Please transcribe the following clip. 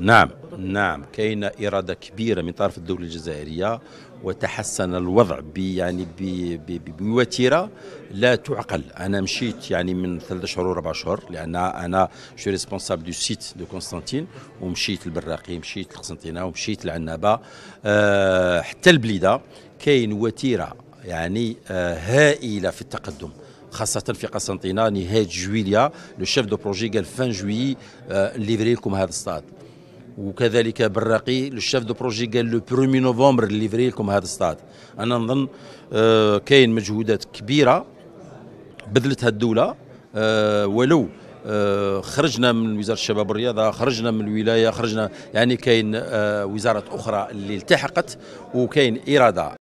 نعم نعم كاين اراده كبيره من طرف الدوله الجزائريه وتحسن الوضع بي يعني بوتيره لا تعقل انا مشيت يعني من ثلاث شهور وربع شهور لان انا شو ريسبونسابل دو سيت دو كونستانتين ومشيت للبراقي مشيت لقسنطينه ومشيت للعنابه أه حتى البليده كاين وتيره يعني أه هائله في التقدم خاصة في قسنطينة نهاية جويليا لو شيف دو بروجي قال فان جويي ليفري لكم هذا الصاد وكذلك بالراقي شيف دو بروجي قال لو برومي نوفمبر ليفري لكم هذا الستاد انا نظن آه، كاين مجهودات كبيره بذلتها الدوله آه، ولو آه، خرجنا من وزاره الشباب والرياضه خرجنا من الولايه خرجنا يعني كاين وزارات اخرى اللي التحقت وكاين اراده